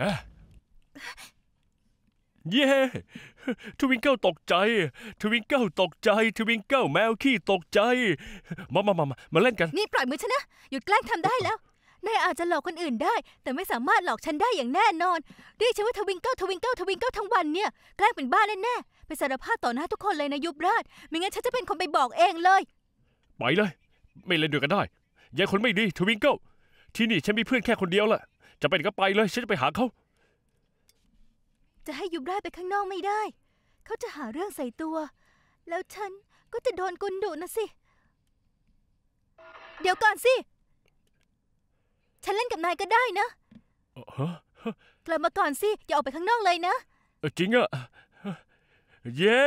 ฮเย้ทวิงเกิลตกใจ ทวิงเกิลตกใจ ทวิงเกิลแมวขี้ตกใจมามามามาเล่นกัน นี่ปล่อยมือฉันนะ หยุดแกล้งทำได้แล้ว นายอาจจะหลอกคนอื่นได้ แต่ไม่สามารถหลอกฉันได้อย่างแน่นอนเรียกฉันว่าทวิงเกิลทวิงเกิลทวิงเกิลทั้งวันเนี่ยแกล้งเป็นบ้าแน่ๆไปสารภาพต่อหน้าทุกคนเลยนะยุบราช ไม่งั้นฉันจะเป็นคนไปบอกเองเลย ไปเลย ไม่เล่นด้วยกันได้ยายคนไม่ดีทวิงเกิลที่นี่ฉันมีเพื่อนแค่คนเดียวแหละจะไปก็ไปเลยฉันจะไปหาเขาจะให้ยุบได้ไปข้างนอกไม่ได้ เขาจะหาเรื่องใส่ตัว แล้วฉันก็จะโดนกุนดุนะสิ เดี๋ยวก่อนสิ ฉันเล่นกับนายก็ได้นะกลับมาก่อนสิอย่าออกไปข้างนอกเลยนะจริงอะเย้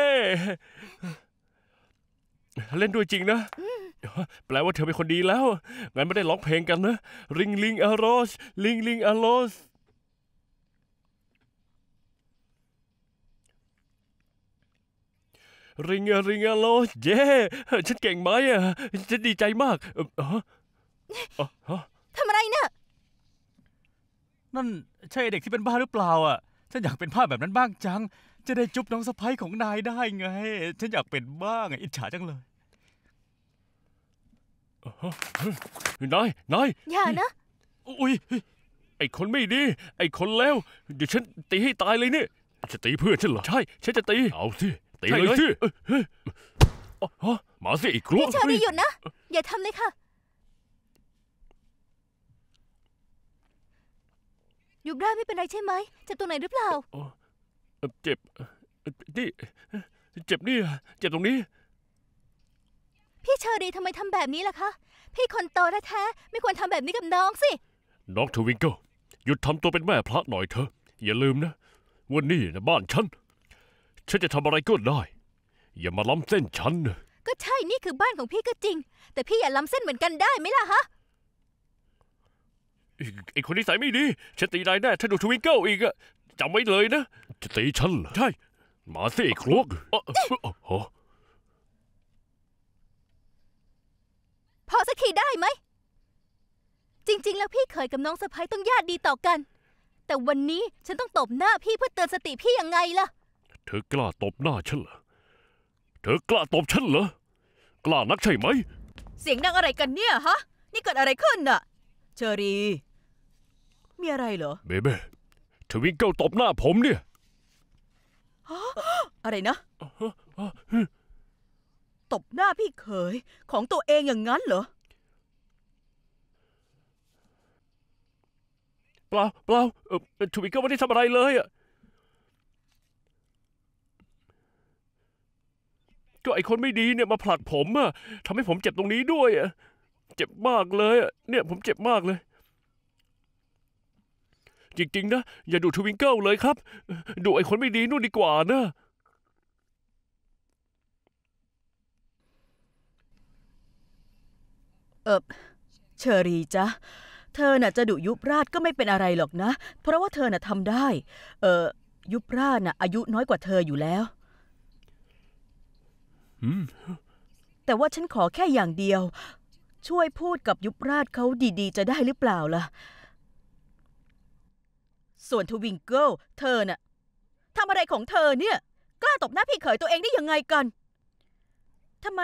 เล่นด้วยจริงนะ แปลว่าเธอเป็นคนดีแล้ว งั้นไม่ได้ร้องเพลงกันนะ ริงลิงอารอสลิงลิงอารอสริง ริงอารอสเย่ฉันเก่งไหมอ่ะ ฉันดีใจมากทำอะไรเนี่ยนั่น ใช่เด็กที่เป็นบ้าหรือเปล่าอ่ะฉันอยากเป็นภาพแบบนั้นบ้างจัง จะได้จุ๊บน้องสะพ้ยของนายได้ไง ฉันอยากเป็นบ้างอิจฉาจังเลยนาย นาย อย่านะอุ้ยไอ้คนไม่ดี ไอ้คนแล้วเดี๋ยวฉันตีให้ตายเลยเนี่ยจะตีเพื่อนฉันเหรอ ใช่ ฉันจะตี เอาสิ ตีเลยสิมาสิอีกครั้งพี่ชาม่หยุดนะ อย่าทำเลยค่ะยูบได้ไม่เป็นไรใช่ไหมเจ็บตรงไหนหรือเปล่าอเจ็บนี่เจ็บนี่เจ็บตรงนี้ พี่เชอรี่ทำไมทำแบบนี้ล่ะคะ พี่คนโตแท้ๆไม่ควรทำแบบนี้กับน้องสิน้องทวิงเกิลหยุดทำตัวเป็นแม่พระหน่อยเถอะอย่าลืมนะว่านี่นะบ้านฉันฉันจะทำอะไรก็ได้อย่ามาล้ำเส้นฉันนะก็ใช่นี่คือบ้านของพี่ก็จริง แต่พี่อย่าล้ำเส้นเหมือนกันได้ไหมล่ะฮะไอ้คนนิสัยไม่ดี ฉันตีนายแน่ ถ้าดูทวิงเกิลอีกอะจำไว้เลยนะจะตีฉันเหรอ ใช่ มาสิอครวกพอสักทีได้ไหม จริงๆ แล้วพี่เคยกับน้องสะพ้ยต้องญาติดีต่อกัน แต่วันนี้ฉันต้องตบหน้าพี่เพื่อเตือนสติพี่ยังไงล่ะ เธอกล้าตบหน้าฉันเหรอ เธอกล้าตบฉันเหรอ กล้านักใช่ไหม เสียงดังอะไรกันเนี่ย ฮะ นี่เกิดอะไรขึ้นน่ะ เชอรี่มีอะไรเหรอเบเบ้ทวิงเกิลตบหน้าผมเนี่ยอะไรนะ ตบหน้าพี่เขยของตัวเองอย่างนั้นเหรอเปล่าเปล่าเออทวิงเกิลไม่ได้ทำอะไรเลยอ่ะก็ไอคนไม่ดีเนี่ยมาผลักผมอ่ะทำให้ผมเจ็บตรงนี้ด้วยอ่ะเจ็บมากเลยอ่ะเนี่ย ผมเจ็บมากเลยจริงๆนะอย่าดูทวิงเกิลเลยครับ ดูไอ้คนไม่ดีนู่นดีกว่านะเออเชอรี่จ๊ะ เธอน่ะจะดุยุบราชก็ไม่เป็นอะไรหรอกนะ เพราะว่าเธอน่ะทำได้ เออยุบราชน่ะ อายุน้อยกว่าเธออยู่แล้วแต่ว่าฉันขอแค่อย่างเดียว ช่วยพูดกับยุบราชเขาดีๆจะได้หรือเปล่าล่ะส่วนทวิงเกิล เธอน่ะทำอะไรของเธอเนี่ยกล้าตบหน้าพี่เขยตัวเองได้ยังไงกัน ทำไม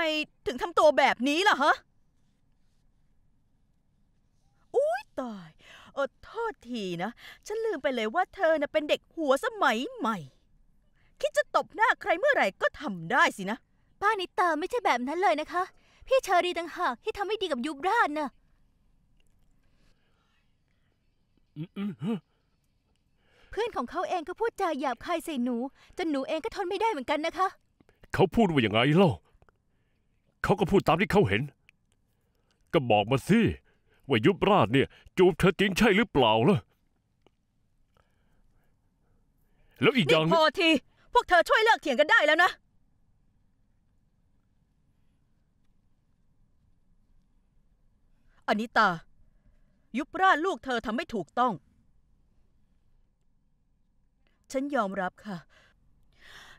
ถึงทำตัวแบบนี้ล่ะฮะ อุ้ยตายอโทษทีนะ ฉันลืมไปเลยว่าเธอน่ะเป็นเด็กหัวสมัยใหม่ คิดจะตบหน้าใครเมื่อไหร่ก็ทำได้สินะป้านิตาไม่ใช่แบบนั้นเลยนะคะ พี่เชอรีต่างหากที่ทำไม่ดีกับยุบราชน่ะพื่อนของเขาเองก็พูดจาหยาบคายใส่หนูจนหนูเองก็ทนไม่ได้เหมือนกันนะคะ เขาพูดว่าอย่างไรเล่าเขาก็พูดตามที่เขาเห็น ก็บอกมาสิ ว่ายุบราชเนี่ย จูบเธอจริงใช่หรือเปล่าล่ะแล้วอีกอย่างนี่พอทีพวกเธอช่วยเลิกเถียงกันได้แล้วนะอนิตา ยุบราชลูกเธอทำไม่ถูกต้องฉันยอมรับค่ะ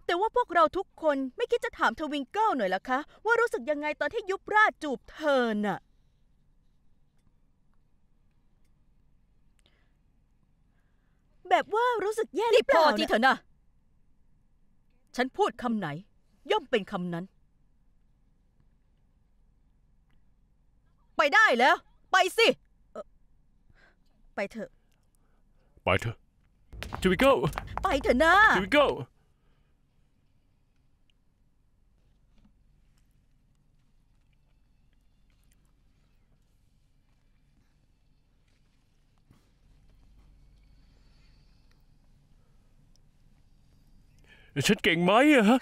แต่ว่าพวกเราทุกคนไม่คิดจะถามทวิงเกิลหน่อยล่ะคะ ว่ารู้สึกยังไงตอนที่ยุบราจูบเธอน่ะ แบบว่ารู้สึกแย่หรือเปล่าอที่เธน่ะ ฉันพูดคำไหน ย่อมเป็นคำนั้น ไปได้แล้ว ไปสิ ไปเถอะ ไปเถอะ Do we go ไปเถอะนะ Do we go ฉันเก่งไหมอะฮะ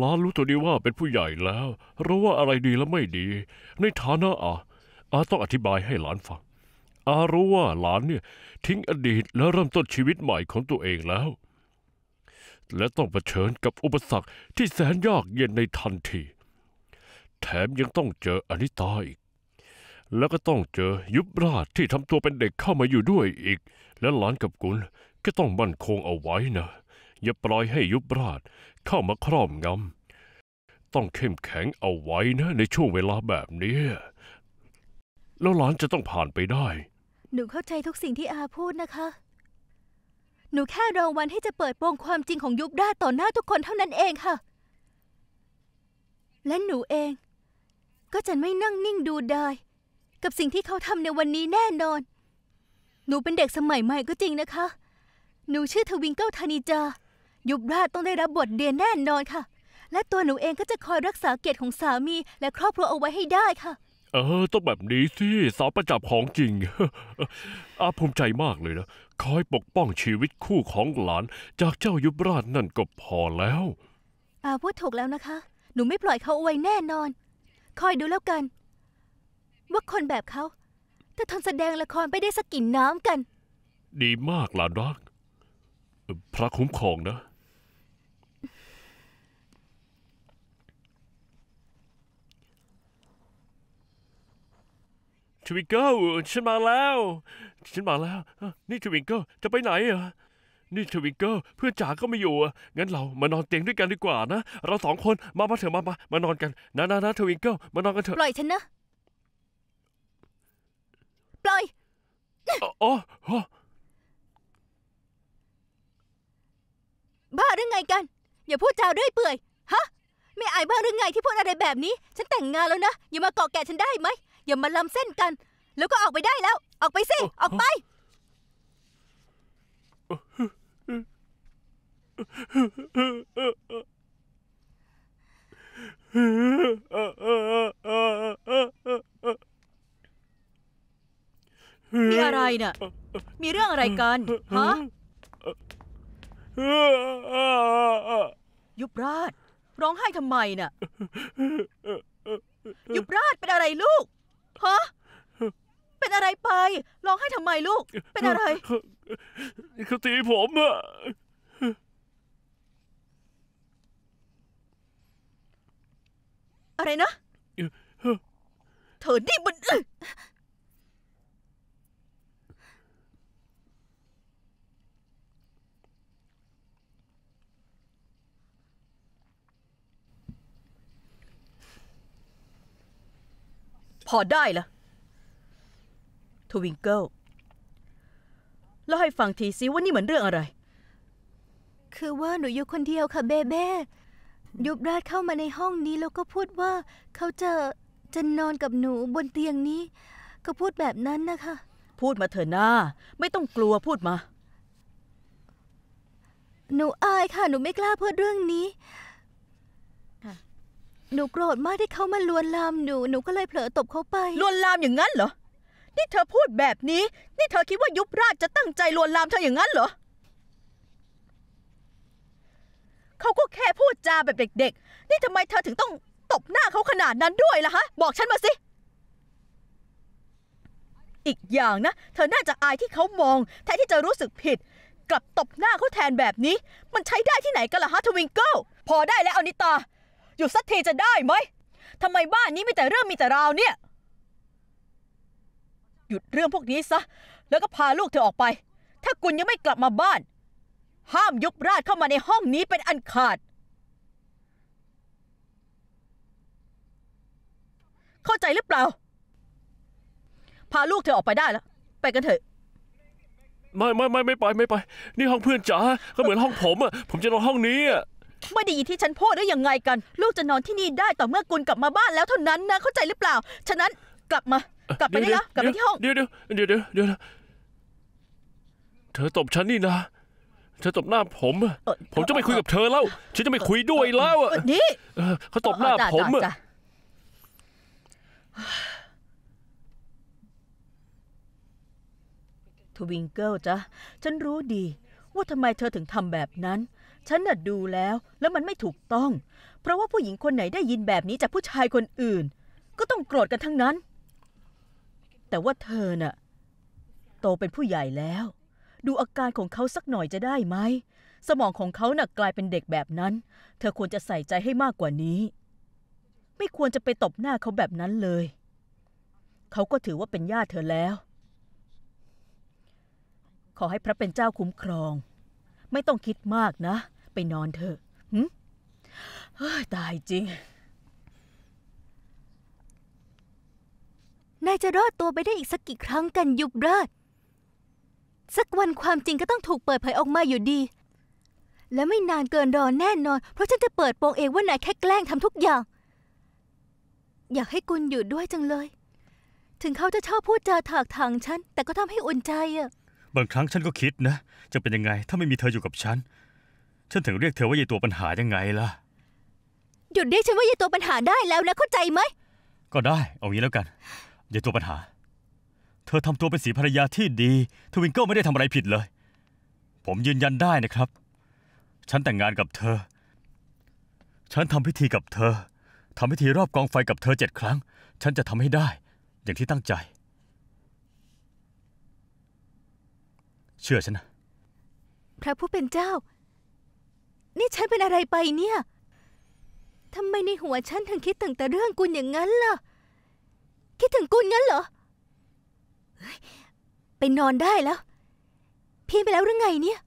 ล้อรู้ตัวดีว่าเป็นผู้ใหญ่แล้ว รู้ว่าอะไรดีและไม่ดี ในฐานะอ่ะอาต้องอธิบายให้หลานฟังอารู้ว่าหลานเนี่ย ทิ้งอดีตและเริ่มต้นชีวิตใหม่ของตัวเองแล้ว และต้องเผชิญกับอุปสรรคที่แสนยากเย็นในทันทีแถมยังต้องเจออนิตาอีก แล้วก็ต้องเจอยุบราชที่ทำตัวเป็นเด็กเข้ามาอยู่ด้วยอีก และหลานกับกุลก็ต้องมั่นคงเอาไว้นะอย่าปล่อยให้ยุบราชเข้ามาครอบงำต้องเข้มแข็งเอาไว้นะในช่วงเวลาแบบนี้แล้วหลานจะต้องผ่านไปได้หนูเข้าใจทุกสิ่งที่อาพูดนะคะ หนูแค่รอวันให้จะเปิดโปงความจริงของยุบ้าต่อหน้าทุกคนเท่านั้นเองค่ะ และหนูเองก็จะไม่นั่งนิ่งดูดายกับสิ่งที่เขาทำในวันนี้แน่นอน หนูเป็นเด็กสมัยใหม่ก็จริงนะคะ หนูชื่อทวิงเก้ลธานิจายุบราชต้องได้รับบทเรียนแน่นอนค่ะ และตัวหนูเองก็จะคอยรักษาเกียรติของสามีและครอบครัวเอาไว้ให้ได้ค่ะเออ ต้องแบบนี้สิสาวประจับของจริง อาภูมิใจมากเลยนะ คอยปกป้องชีวิตคู่ของหลาน จากเจ้ายุบราชนั่นก็พอแล้ว อาพูดถูกแล้วนะคะ หนูไม่ปล่อยเขาไว้แน่นอน คอยดูแล้วกัน ว่าคนแบบเขา ถ้าทนแสดงละครไปได้สักกี่น้ำกัน ดีมากหลานรัก พระคุ้มครองนะทวิงเกิลฉันมาแล้ว ฉันมาแล้ว นี่ทวิงเกิลจะไปไหนอ่ะนี่ทวิงเกิลเพื่อนจ๋าก็ไม่อยู่อ่ะงั้นเรามานอนเตียงด้วยกันดีกว่านะ เราสองคนมามาเถอะมามามานอนกัน นะนะนะทวิงเกิลมานอนกันเถอะปล่อยฉันนะปล่อยอ๋อบ้าหรือไงกัน อย่าพูดจาเรื่อยเปื่อยฮะไม่อายบ้าหรือไงที่พูดอะไรแบบนี้ ฉันแต่งงานแล้วนะอย่ามาเกาะแก่ฉันได้ไหมอย่ามาล้ำเส้นกัน แล้วก็ออกไปได้แล้ว ออกไปสิ ออกไป มีอะไรน่ะ มีเรื่องอะไรกัน ฮะยุบราชร้องไห้ทำไมน่ะยุบราชเป็นอะไรลูกฮะ เป็นอะไรไป ร้องให้ทำไมลูก เป็นอะไร เขาตีผมอะอะไรนะ เธอนี่มันพอได้ละทวิงเกิล แล้วให้ฟังทีซิว่านี่เหมือนเรื่องอะไร คือว่าหนูอยู่คนเดียวค่ะเบเบ้ยุบราดเข้ามาในห้องนี้แล้วก็พูดว่าเขาจะจะนอนกับหนูบนเตียงนี้ ก็พูดแบบนั้นนะคะ พูดมาเถอะน้าไม่ต้องกลัวพูดมา หนูอายค่ะหนูไม่กล้าพูดเรื่องนี้หนูโกรธมากที่เขามาลวนลามหนู หนูก็เลยเผลอตบเขาไป ลวนลามอย่างนั้นเหรอ นี่เธอพูดแบบนี้ นี่เธอคิดว่ายุบราชจะตั้งใจลวนลามเธออย่างนั้นเหรอเขาก็แค่พูดจาแบบเด็ก ๆ นี่ทำไมเธอถึงต้องตบหน้าเขาขนาดนั้นด้วยล่ะฮะ บอกฉันมาสิ อีกอย่างนะ เธอน่าจะอายที่เขามอง แทนที่จะรู้สึกผิด กลับตบหน้าเขาแทนแบบนี้ มันใช้ได้ที่ไหนกันล่ะฮะทวิงเกิลพอได้แล้วอนิตาหยุดสักทีจะได้ไหมทำไมบ้านนี้มีแต่เรื่องมีแต่ราวเนี่ย หยุดเรื่องพวกนี้ซะ แล้วก็พาลูกเธอออกไป ถ้าคุณยังไม่กลับมาบ้าน ห้ามยุบราดเข้ามาในห้องนี้เป็นอันขาด เข้าใจหรือเปล่า พาลูกเธอออกไปได้แล้ว ไปกันเถอะ ไม่ไม่ไม่ไม่ไปไม่ไป นี่ห้องเพื่อนจ๋า ก็เหมือนห้องผมอ่ะผมจะนอนห้องนี้อ่ะไม่ได้ยินที่ฉันพูดได้ยังไงกัน ลูกจะนอนที่นี่ได้ต่อเมื่อกุลกลับมาบ้านแล้วเท่านั้นนะ เข้าใจหรือเปล่า ฉะนั้น กลับมา กลับไปได้แล้วกลับไปที่ห้องเดี๋ยวเดี๋ยวเดี๋ยวเดี๋ยวเธอตบฉันนี่นะ เธอตบหน้าผมผมจะไม่คุยกับเธอแล้ว ฉันจะไม่คุยด้วยแล้วนี่เขาตบหน้าผมทวิงเกิลจ้ะฉันรู้ดี ว่าทำไมเธอถึงทำแบบนั้นฉันน่ะดูแล้วแล้วมันไม่ถูกต้อง เพราะว่าผู้หญิงคนไหนได้ยินแบบนี้จากผู้ชายคนอื่น ก็ต้องโกรธกันทั้งนั้น แต่ว่าเธอน่ะโตเป็นผู้ใหญ่แล้ว ดูอาการของเขาสักหน่อยจะได้ไหมสมองของเขาน่ะกลายเป็นเด็กแบบนั้น เธอควรจะใส่ใจให้มากกว่านี้ ไม่ควรจะไปตบหน้าเขาแบบนั้นเลย เขาก็ถือว่าเป็นญาติเธอแล้ว ขอให้พระเป็นเจ้าคุ้มครอง ไม่ต้องคิดมากนะไปนอนเถอะตายจริง นายจะรอดตัวไปได้อีกสักกี่ครั้งกันยุบเลิศสักวันความจริงก็ต้องถูกเปิดเผยออกมาอยู่ดี และไม่นานเกินรอแน่นอน เพราะฉันจะเปิดโปงเองว่านายแค่แกล้งทำทุกอย่าง อยากให้กุลอยู่ด้วยจังเลย ถึงเขาจะชอบพูดจาถากถางฉัน แต่ก็ทำให้อุ่นใจอะบางครั้งฉันก็คิดนะ จะเป็นยังไงถ้าไม่มีเธออยู่กับฉันฉันถึงเรียกเธอว่ายายตัวปัญหายังไงล่ะ หยุดเรียกฉันว่ายายตัวปัญหาได้แล้วนะเข้าใจไหมก็ได้ เอางี้แล้วกันยายตัวปัญหา เธอทำตัวเป็นสีภรรยาที่ดี ทวิงเกิลไม่ได้ทำอะไรผิดเลย ผมยืนยันได้นะครับ ฉันแต่งงานกับเธอ ฉันทำพิธีกับเธอทำพิธีรอบกองไฟกับเธอเจ็ดครั้ง ฉันจะทำให้ได้อย่างที่ตั้งใจ เชื่อฉันนะพระผู้เป็นเจ้านี่ฉันเป็นอะไรไปเนี่ย ทำไมในหัวฉันถึงคิดถึงแต่เรื่องกุลอย่างนั้นล่ะ คิดถึงกุลงั้นเหรอ ไปนอนได้แล้ว เพี้ยนไปแล้วหรือไงเนี่ย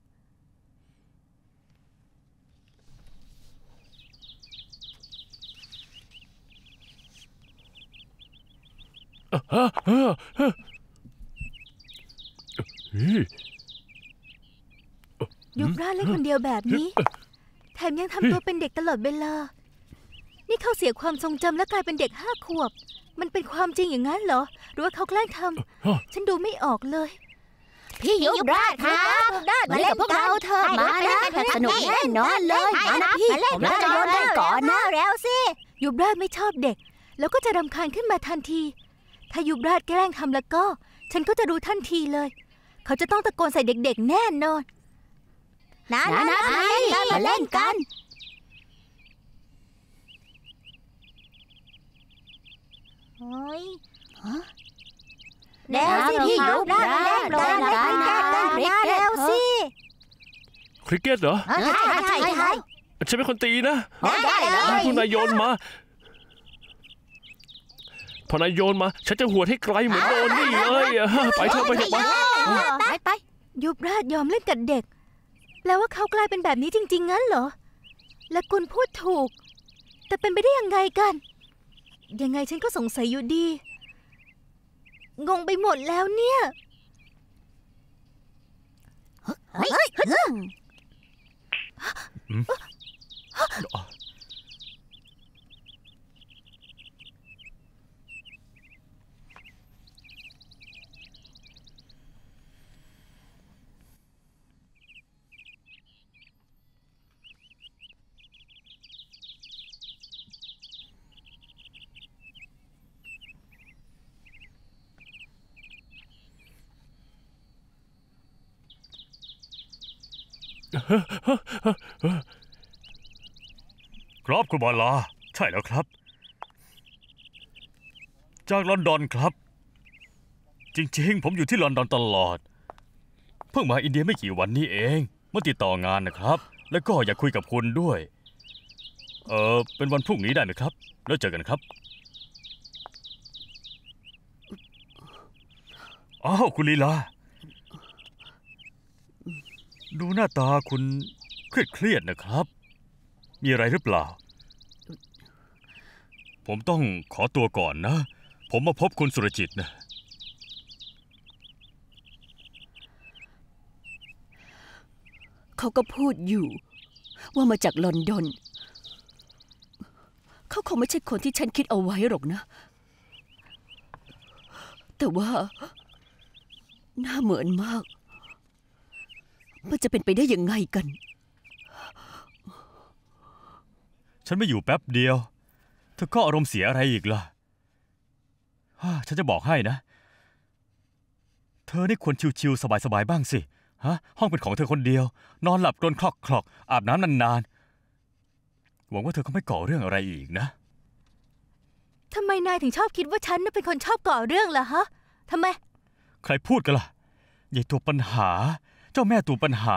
ยุบร่าเล่นคนเดียวแบบนี้แถมยังทำตัวเป็นเด็กตลอดเวลา นี่เขาเสียความทรงจำและกลายเป็นเด็กห้าขวบ มันเป็นความจริงอย่างนั้นเหรอ หรือว่าเขาแกล้งทำ ฉันดูไม่ออกเลย พี่ยุบราชครับมาเล่นพวกเราเถอะมาแล้วสนุกแน่นอนเลย มานะพี่ผมจะโยนได้ก่อนนะแล้วสิยุบราชไม่ชอบเด็ก แล้วก็จะรำคาญขึ้นมาทันที ถ้ายุบราชแกล้งทำแล้วก็ ฉันก็จะดูทันทีเลย เขาจะต้องตะโกนใส่เด็กๆ แน่นอนนะนะนะมาเล่นกันมาเล่นกันเฮ้ยเร็วสิพี่ยุบนะมาเล่นกันเล่กันเล่กัเร็วสิคริกเก็ตเหรอใช่ใช่ใช่ฉันเป็นคนตีนะ ได้เลยคุณนายโยนมาพอนายโยนมา ฉันจะหัวให้ไกลเหมือนโดนนี่เลย ไปเถอะไปเถอะไปไปไป ยุบราชยอมเล่นกับเด็กแล้วว่าเขากลายเป็นแบบนี้จริง ๆ งั้นเหรอ และคุณพูดถูก แต่เป็นไปได้ยังไงกัน ยังไงฉันก็สงสัยอยู่ดี งงไปหมดแล้วเนี่ย เฮ้ยเฮ้ยเฮ้ยอ๋อครับคุณบอลลาใช่แล้วครับ จากลอนดอนครับ จริงๆผมอยู่ที่ลอนดอนตลอด เพิ่งมาอินเดียไม่กี่วันนี้เองมาติดต่องานนะครับ แล้วก็อยากคุยกับคุณด้วย เออเป็นวันพรุ่งนี้ได้ไหมครับ แล้วเจอกันครับอ้าวคุณลีลาดูหน้าตาคุณเครียดเครียดนะครับ มีอะไรหรือเปล่า ผมต้องขอตัวก่อนนะ ผมมาพบคุณสุรจิตนะ เขาก็พูดอยู่ว่ามาจากลอนดอนเขาคงไม่ใช่คนที่ฉันคิดเอาไว้หรอกนะ แต่ว่าหน้าเหมือนมากมันจะเป็นไปได้ยังไงกัน ฉันไม่อยู่แป๊บเดียว เธอก็อารมณ์เสียอะไรอีกล่ะฉันจะบอกให้นะ เธอนี่ควรชิวๆสบายๆบ้างสิ ฮะ ห้องเป็นของเธอคนเดียว นอนหลับกรนคลอกคลอกอาบน้ำนานๆ หวังว่าเธอก็ไม่ก่อเรื่องอะไรอีกนะทำไมนายถึงชอบคิดว่าฉันเป็นคนชอบก่อเรื่องล่ะฮะทำไม ใครพูดกันล่ะใหญ่ตัวปัญหาจ้าแม่ตัวปัญหา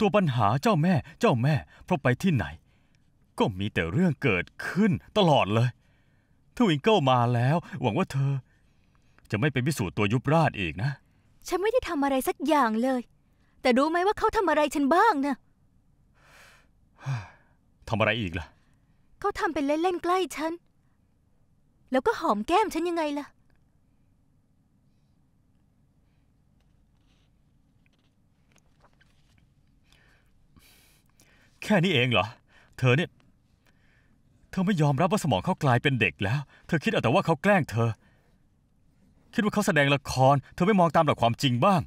ตัวปัญหาเจ้าแม่ เจ้าแม่ เพราะไปที่ไหน ก็มีแต่เรื่องเกิดขึ้น ตลอดเลยทวิงเกิลมาแล้ว หวังว่าเธอ จะไม่ไปพิสูจน์ตัวยุบราชอีกนะ ฉันไม่ได้ทำอะไรสักอย่างเลย แต่รู้ไหมว่าเขาทำอะไรฉันบ้างนะทำอะไรอีกล่ะ เขาทำเป็นเล่นๆใกล้ฉัน แล้วก็หอมแก้มฉันยังไงล่ะแค่นี้เองเหรอ เธอเนี่ย เธอไม่ยอมรับว่าสมองเขากลายเป็นเด็กแล้ว เธอคิดเอาแต่ว่าเขาแกล้ง เธอ คิดว่าเขาแสดงละคร เธอไม่มองตามหลักความจริงบ้าง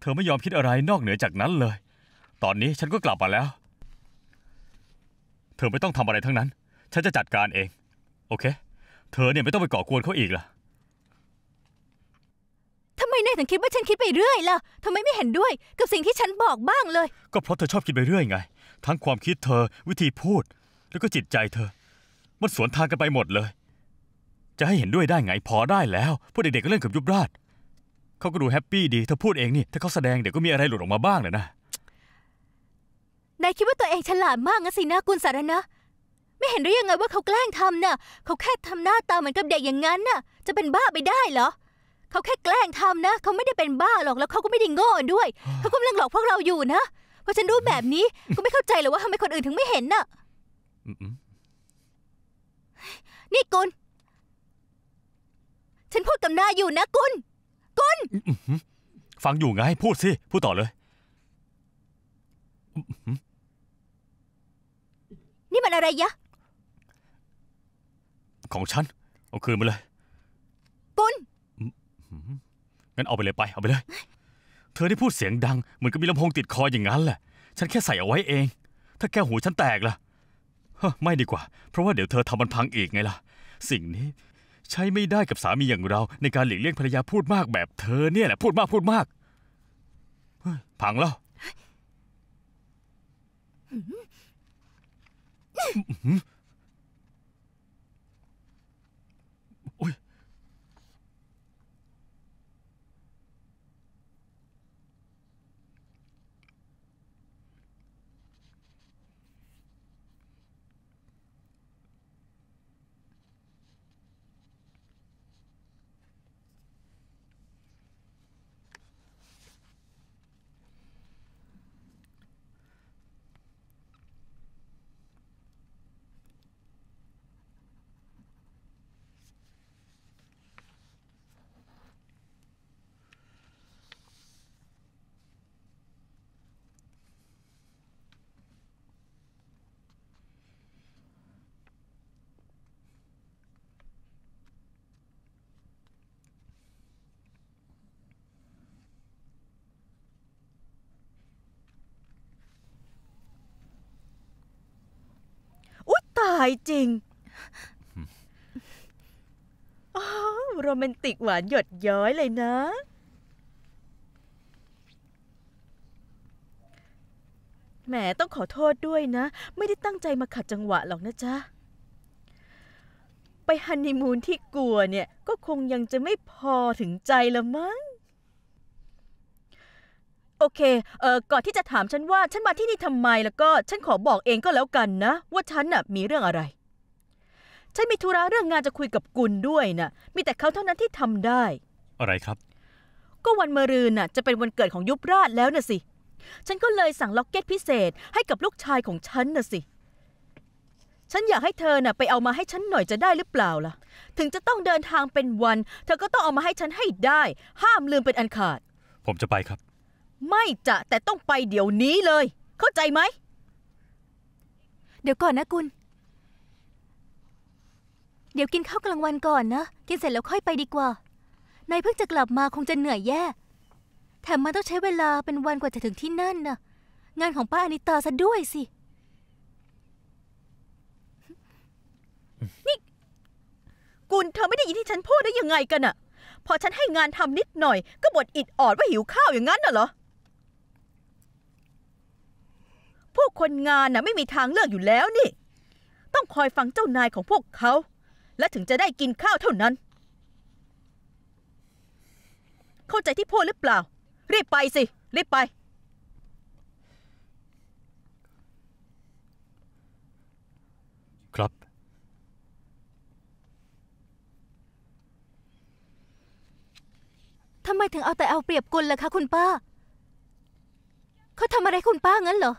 เธอไม่ยอมคิดอะไรนอกเหนือจากนั้นเลย ตอนนี้ฉันก็กลับมาแล้ว เธอไม่ต้องทำอะไรทั้งนั้น ฉันจะจัดการเอง โอเค เธอเนี่ยไม่ต้องไปก่อกวนเขาอีกล่ะนายถึงคิดว่าฉันคิดไปเรื่อยล่ะทำไมไม่เห็นด้วยกับสิ่งที่ฉันบอกบ้างเลย ก็เพราะเธอชอบคิดไปเรื่อยไง ทั้งความคิดเธอวิธีพูด แล้วก็จิตใจเธอมันสวนทางกันไปหมดเลย จะให้เห็นด้วยได้ไง พอได้แล้วพวกเด็กๆก็เล่นกับยุบราชเขาก็ดูแฮปปี้ดีเธอพูดเองนี่ ถ้าเขาแสดงเดี๋ยวก็มีอะไรหลุดออกมาบ้างเลยนะ นายคิดว่าตัวเองฉลาดมากนะสินะกุลสารนะ ไม่เห็นได้ยังไงว่าเขาแกล้งทำน่ะเขาแค่ทำหน้าตาเหมือนกับเด็กอย่างนั้นน่ะ จะเป็นบ้าไปได้เหรอเขาแค่แกล้งทำนะเขาไม่ได้เป็นบ้าหรอกแล้วเขาก็ไม่ได้โง่ด้วย เขากำลังหลอกพวกเราอยู่นะเพราะฉันรู้แบบนี้ก็ไม่เข้าใจเลยว่าทำไมคนอื่นถึงไม่เห็นน่ะนี่กุลฉันพูดกับนายอยู่นะกุลกุลฟังอยู่ไง พูดสิพูดต่อเลยนี่มันอะไรยะของฉันเอาคืนมาเลยกุลงั้นเอาไปเลยไปเอาไปเลย เธอได้พูดเสียงดังเหมือนกับมีลำโพงติดคออย่างนั้นแหละ ฉันแค่ใส่เอาไว้เอง ถ้าแก้วหูฉันแตกล่ะฮะไม่ดีกว่า เพราะว่าเดี๋ยวเธอทำมันพังอีกไงล่ะ สิ่งนี้ ใช้ไม่ได้กับสามีอย่างเรา ในการหลีกเลี่ยงภรรยาพูดมากแบบเธอเนี่ยแหละพูดมากพูดมากพังแล้วายจริงโรแมนติกหวานหยดย้อยเลยนะ แหมต้องขอโทษด้วยนะ ไม่ได้ตั้งใจมาขัดจังหวะหรอกนะจ๊ะ ไปฮันนีมูนที่กลัวเนี่ยก็คงยังจะไม่พอถึงใจละมั้งโอเค เอ่อ ก่อนที่จะถามฉันว่าฉันมาที่นี่ทำไมแล้วก็ฉันขอบอกเองก็แล้วกันนะ ว่าฉันน่ะมีเรื่องอะไร ฉันมีธุระเรื่องงานจะคุยกับกุลด้วยนะ่ะ มีแต่เขาเท่านั้นที่ทำได้ อะไรครับ ก็วันมะรืนน่ะจะเป็นวันเกิดของยุบราชแล้วน่ะสิ ฉันก็เลยสั่งล็อกเก็ตพิเศษให้กับลูกชายของฉันน่ะสิ ฉันอยากให้เธอน่ะไปเอามาให้ฉันหน่อยจะได้หรือเปล่าล่ะ ถึงจะต้องเดินทางเป็นวัน เธอก็ต้องเอามาให้ฉันให้ได้ ห้ามลืมเป็นอันขาด ผมจะไปครับไม่จะแต่ต้องไปเดี๋ยวนี้เลย เข้าใจไหม เดี๋ยวก่อนนะกุณ เดี๋ยวกินข้าวกลางวันก่อนนะ กินเสร็จแล้วค่อยไปดีกว่านายเพิ่งจะกลับมาคงจะเหนื่อยแย่แถมมันต้องใช้เวลาเป็นวันกว่าจะถึงที่นั่นนะงานของป้าอนิตาซะด้วยสินี่กุณเธอไม่ได้ยินที่ฉันพูดได้ยังไงกันอะพอฉันให้งานทำนิดหน่อย ก็บดอิดออดว่าหิวข้าวอย่างนั้นน่ะเหรอพวกคนงานน่ะไม่มีทางเลือกอยู่แล้วนี่ ต้องคอยฟังเจ้านายของพวกเขา และถึงจะได้กินข้าวเท่านั้น เข้าใจที่พูดหรือเปล่า รีบไปสิ รีบไป ครับทำไมถึงเอาแต่เอาเปรียบกุลล่ะคะ คุณป้าเขาทำอะไรคุณป้างั้นเหรอ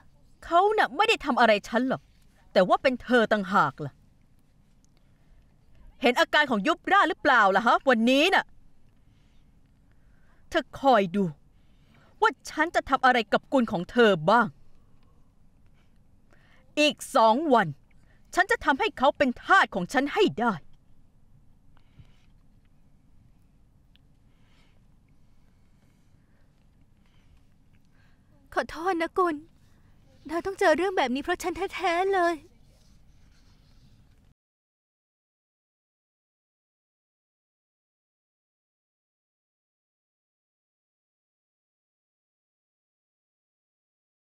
เขานะ่ะไม่ได้ทำอะไรฉันหรอก แต่ว่าเป็นเธอต่างหากล่ะ เห็นอาการของยุบร่าหรือเปล่าล่ะฮะวันนี้นะ่ะเธอคอยดู ว่าฉันจะทำอะไรกับกุลของเธอบ้าง อีกสองวัน ฉันจะทำให้เขาเป็นทาสของฉันให้ได้ ขอโทษนะกุลราต้องเจอเรื่องแบบนี้เพราะฉันแท้ๆเลย